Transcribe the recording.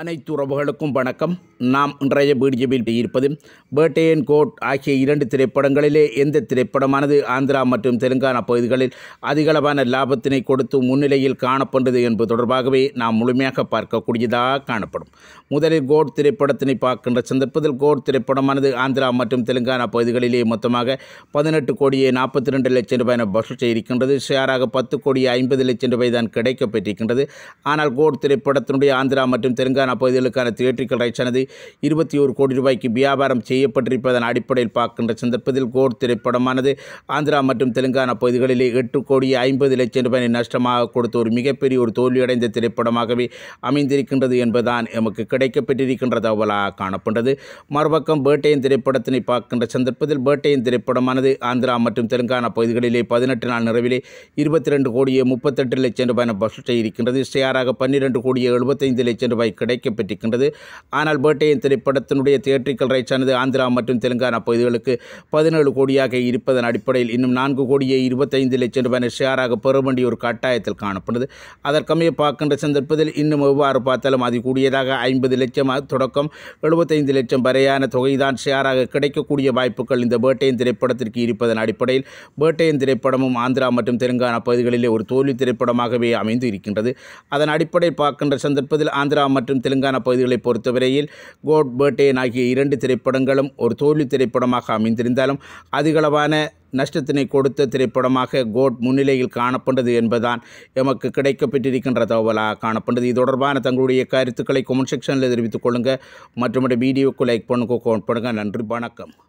அனைத்து உறவுகளுக்கும் வணக்கம் நாம் இன்றைய பிடிஜபியில் இருப்பது பேட்டையன் கோட் ஆகிய இரண்டு திரைப்படங்களிலே எந்த திரைப்படமானது ஆந்திரா மற்றும் தெலுங்கானா பகுதிகளில் அதிகளவான லாபத்தினை கொடுத்து முன்னிலையில் காணப்பட்டது என்பது தொடர்பாகவே நாம் முழுமையாக பார்க்கக்கூடியதாக காணப்படும் முதலில் கோட் திரைப்படத்தினை பார்க்கின்ற சந்தர்ப்பத்தில் கோட் திரைப்படமானது ஆந்திரா மற்றும் தெலுங்கானா பகுதிகளிலே மொத்தமாக பதினெட்டு கோடியே நாற்பத்தி ரெண்டு லட்சம் ரூபாய் என வசூல் செய்திருக்கின்றது ஷேராக பத்து கோடியே ஐம்பது லட்சம் ரூபாய் தான் கிடைக்கப்பெற்றிருக்கின்றது ஆனால் கோட் திரைப்படத்தினுடைய ஆந்திரா மற்றும் தெலுங்கானா சூடான பகுதிகளுக்கான தியேட்டர்கள் ரைட்ஸ் ஆனது இருபத்தி ஒரு கோடி ரூபாய்க்கு வியாபாரம் செய்யப்பட்டிருப்பதன் அடிப்படையில் பார்க்கின்ற சந்தர்ப்பத்தில் கோர் திரைப்படமானது ஆந்திரா மற்றும் தெலுங்கானா பகுதிகளிலே எட்டு கோடி ஐம்பது லட்சம் ரூபாய் நஷ்டமாக கொடுத்த ஒரு மிகப்பெரிய ஒரு தோல்வியடைந்த திரைப்படமாகவே அமைந்திருக்கின்றது என்பதுதான் எமக்கு கிடைக்கப்பட்டிருக்கின்ற தகவலாக காணப்பட்டது மறுபக்கம் பேட்டையின் திரைப்படத்தினை பார்க்கின்ற சந்தர்ப்பத்தில் பேட்டையின் திரைப்படமானது ஆந்திரா மற்றும் தெலுங்கானா பகுதிகளிலே பதினெட்டு நாள் நிறைவிலே இருபத்தி ரெண்டு கோடியே முப்பத்தெட்டு லட்சம் ரூபாய் வசூல் இருக்கின்றது ஷேராக பன்னிரெண்டு கோடியே எழுபத்தைந்து லட்சம் ரூபாய் கிடை கிடைக்கப்பெற்றிருக்கின்றது ஆனால் பேட்டையின் திரைப்படத்தினுடைய தியேட்ரிக்கல் ரைட்ஸானது ஆந்திரா மற்றும் தெலுங்கானா பகுதிகளுக்கு பதினேழு கோடியாக இருப்பதன் அடிப்படையில் இன்னும் நான்கு கோடியே இருபத்தைந்து லட்சம் ரூபாய் ஷேராக பெற வேண்டிய ஒரு கட்டாயத்தில் காணப்படுது அதற்கமைய பார்க்கின்ற சந்தர்ப்பத்தில் இன்னும் எவ்வாறு பார்த்தாலும் அது கூடியதாக ஐம்பது லட்சம் தொடக்கம் எழுபத்தைந்து லட்சம் வரையான தொகைதான் ஷேராக கிடைக்கக்கூடிய வாய்ப்புகள் இந்த பேட்டையின் திரைப்படத்திற்கு இருப்பதன் அடிப்படையில் பேட்டையின் திரைப்படமும் ஆந்திரா மற்றும் தெலுங்கானா பகுதிகளிலே ஒரு தோல்வி திரைப்படமாகவே அமைந்து இருக்கின்றது அதன் அடிப்படை பார்க்கின்ற சந்தர்ப்பத்தில் ஆந்திரா மற்றும் தெலுங்கானா பகுதிகளை பொறுத்தவரையில் கோட் பேர்டேன் ஆகிய இரண்டு திரைப்படங்களும் ஒரு தோல்வி திரைப்படமாக அமைந்திருந்தாலும் அதிகளவான நஷ்டத்தினை கொடுத்த திரைப்படமாக கோட் முன்னிலையில் காணப்பட்டது என்பதான் எமக்கு கிடைக்கப்பட்டிருக்கின்ற தகவலாக காணப்பட்டது இது தொடர்பான தங்களுடைய கருத்துக்களை கொமெண்ட் செக்ஷனில் தெரிவித்துக் கொள்ளுங்கள் மற்றும் வீடியோக்கு லைக் பண்ணுங்க கமெண்ட் பண்ணுங்கள் நன்றி வணக்கம்